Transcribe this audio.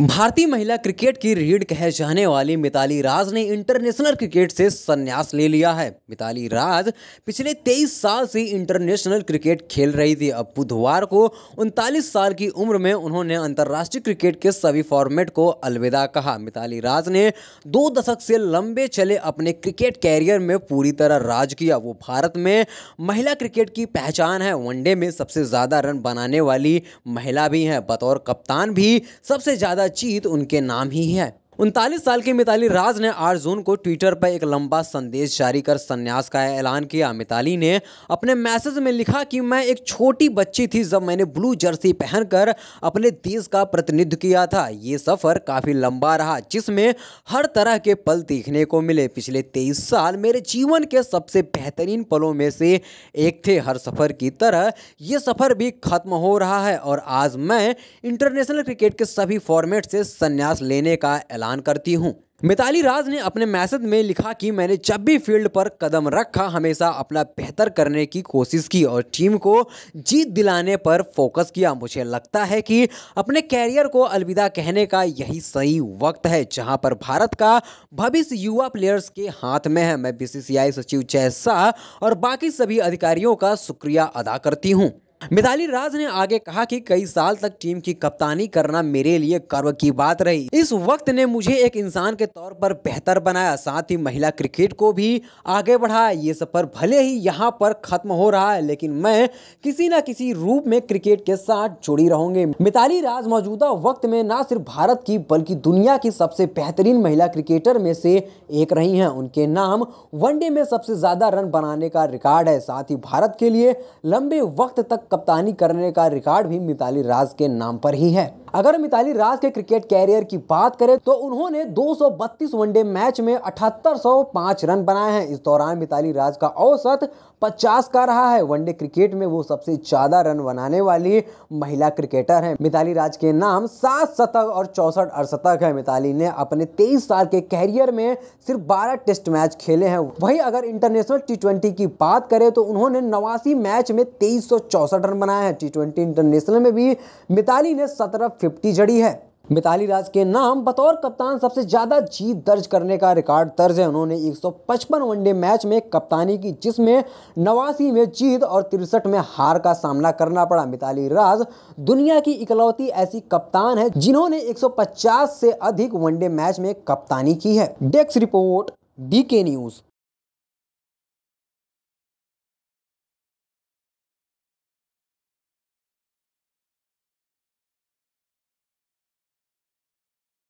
भारतीय महिला क्रिकेट की रीढ़ कहे जाने वाली मिताली राज ने इंटरनेशनल क्रिकेट से संन्यास ले लिया है मिताली राज पिछले 23 साल से इंटरनेशनल क्रिकेट खेल रही थी अब बुधवार को उनतालीस साल की उम्र में उन्होंने अंतर्राष्ट्रीय क्रिकेट के सभी फॉर्मेट को अलविदा कहा मिताली राज ने दो दशक से लंबे चले अपने क्रिकेट कैरियर में पूरी तरह राज किया वो भारत में महिला क्रिकेट की पहचान है वनडे में सबसे ज़्यादा रन बनाने वाली महिला भी हैं बतौर कप्तान भी सबसे ज़्यादा कदाचित उनके नाम ही है उनतालीस साल की मिताली राज ने 8 को ट्विटर पर एक लंबा संदेश जारी कर संन्यास का ऐलान किया मिताली ने अपने मैसेज में लिखा कि मैं एक छोटी बच्ची थी जब मैंने ब्लू जर्सी पहनकर अपने देश का प्रतिनिधित्व किया था ये सफ़र काफ़ी लंबा रहा जिसमें हर तरह के पल देखने को मिले पिछले तेईस साल मेरे जीवन के सबसे बेहतरीन पलों में से एक थे हर सफ़र की तरह ये सफ़र भी खत्म हो रहा है और आज मैं इंटरनेशनल क्रिकेट के सभी फॉर्मेट से संन्यास लेने का ऐलान प्रदान करती हूँ मिताली राज ने अपने मैसेज में लिखा कि मैंने जब भी फील्ड पर कदम रखा हमेशा अपना बेहतर करने की कोशिश की और टीम को जीत दिलाने पर फोकस किया मुझे लगता है कि अपने कैरियर को अलविदा कहने का यही सही वक्त है जहां पर भारत का भविष्य युवा प्लेयर्स के हाथ में है मैं बीसीसीआई सचिव जय शाह और बाकी सभी अधिकारियों का शुक्रिया अदा करती हूँ मिताली राज ने आगे कहा कि कई साल तक टीम की कप्तानी करना मेरे लिए गर्व की बात रही इस वक्त ने मुझे एक इंसान के तौर पर बेहतर बनाया साथ ही महिला क्रिकेट को भी आगे बढ़ाया ये सफर भले ही यहाँ पर खत्म हो रहा है लेकिन मैं किसी न किसी रूप में क्रिकेट के साथ जुड़ी रहूंगी मिताली राज मौजूदा वक्त में न सिर्फ भारत की बल्कि दुनिया की सबसे बेहतरीन महिला क्रिकेटर में से एक रही हैं उनके नाम वनडे में सबसे ज्यादा रन बनाने का रिकॉर्ड है साथ ही भारत के लिए लंबे वक्त तक कप्तानी करने का रिकॉर्ड भी मिताली राज के नाम पर ही है अगर मिताली राज के क्रिकेट कैरियर की बात करें तो उन्होंने 232 वनडे मैच में 7805 रन बनाए हैं इस दौरान मिताली राज का औसत 50 का रहा है वनडे क्रिकेट में वो सबसे ज्यादा रन बनाने वाली महिला क्रिकेटर हैं मिताली राज के नाम सात शतक और चौसठ अड़शतक है मिताली ने अपने 23 साल के कैरियर में सिर्फ बारह टेस्ट मैच खेले हैं वही अगर इंटरनेशनल टी की बात करें तो उन्होंने नवासी मैच में तेईस चौसठ रन बनाए हैं टी इंटरनेशनल में भी मिताली ने सत्रह फिफ्टी जड़ी है मिताली राज के नाम बतौर कप्तान सबसे ज़्यादा जीत दर्ज करने का रिकॉर्ड दर्ज है उन्होंने 155 वनडे मैच में कप्तानी की जिसमें नवासी में जीत और तिरसठ में हार का सामना करना पड़ा मिताली राज दुनिया की इकलौती ऐसी कप्तान है जिन्होंने 150 से अधिक वनडे मैच में कप्तानी की है डेस्क रिपोर्ट डी न्यूज़